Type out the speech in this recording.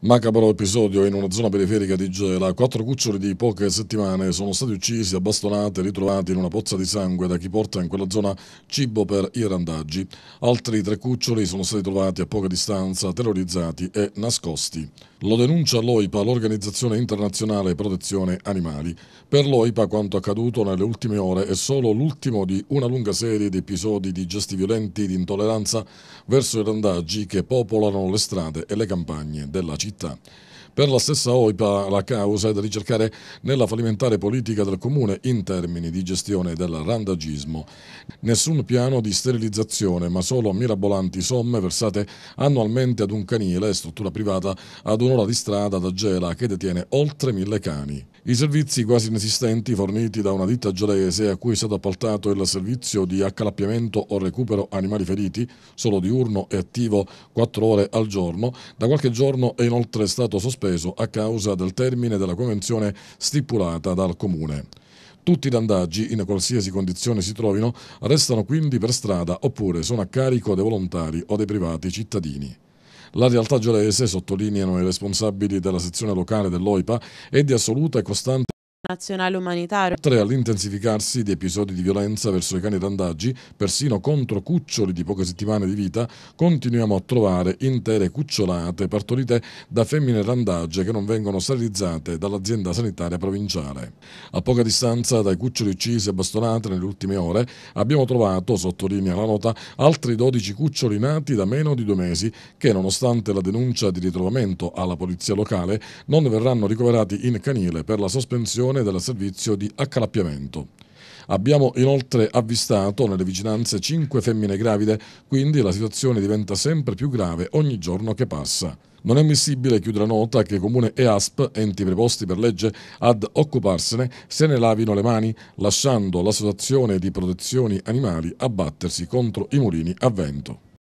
Macabro episodio in una zona periferica di Gela. Quattro cuccioli di poche settimane sono stati uccisi abbastonati e ritrovati in una pozza di sangue da chi porta in quella zona cibo per i randaggi. Altri tre cuccioli sono stati trovati a poca distanza, terrorizzati e nascosti. Lo denuncia l'OIPA, l'Organizzazione Internazionale Protezione Animali. Per l'OIPA quanto accaduto nelle ultime ore è solo l'ultimo di una lunga serie di episodi di gesti violenti di intolleranza verso i randaggi che popolano le strade e le campagne della città per la stessa OIPA la causa è da ricercare nella fallimentare politica del Comune in termini di gestione del randagismo. Nessun piano di sterilizzazione, ma solo mirabolanti somme versate annualmente ad un canile, struttura privata, ad un'ora di strada da Gela che detiene oltre mille cani. I servizi quasi inesistenti forniti da una ditta gialese a cui è stato appaltato il servizio di accalappiamento o recupero animali feriti, solo diurno e attivo 4 ore al giorno, da qualche giorno è inoltre stato sospeso a causa del termine della convenzione stipulata dal Comune. Tutti i randaggi, in qualsiasi condizione si trovino, restano quindi per strada oppure sono a carico dei volontari o dei privati cittadini. La realtà georese, sottolineano i responsabili della sezione locale dell'OIPA, è di assoluta e costante nazionale umanitario. Oltre all'intensificarsi di episodi di violenza verso i cani randaggi, persino contro cuccioli di poche settimane di vita, continuiamo a trovare intere cucciolate partorite da femmine randagge che non vengono sterilizzate dall'azienda sanitaria provinciale. A poca distanza dai cuccioli uccisi e bastonati nelle ultime ore, abbiamo trovato, sottolinea la nota, altri 12 cuccioli nati da meno di due mesi che, nonostante la denuncia di ritrovamento alla polizia locale, non verranno ricoverati in canile per la sospensione l'attivazione del servizio di accalappiamento. Abbiamo inoltre avvistato nelle vicinanze 5 femmine gravide, quindi la situazione diventa sempre più grave ogni giorno che passa. Non è ammissibile, chiudere la nota, che Comune e ASP, enti preposti per legge ad occuparsene, se ne lavino le mani, lasciando l'associazione di protezioni animali a battersi contro i mulini a vento.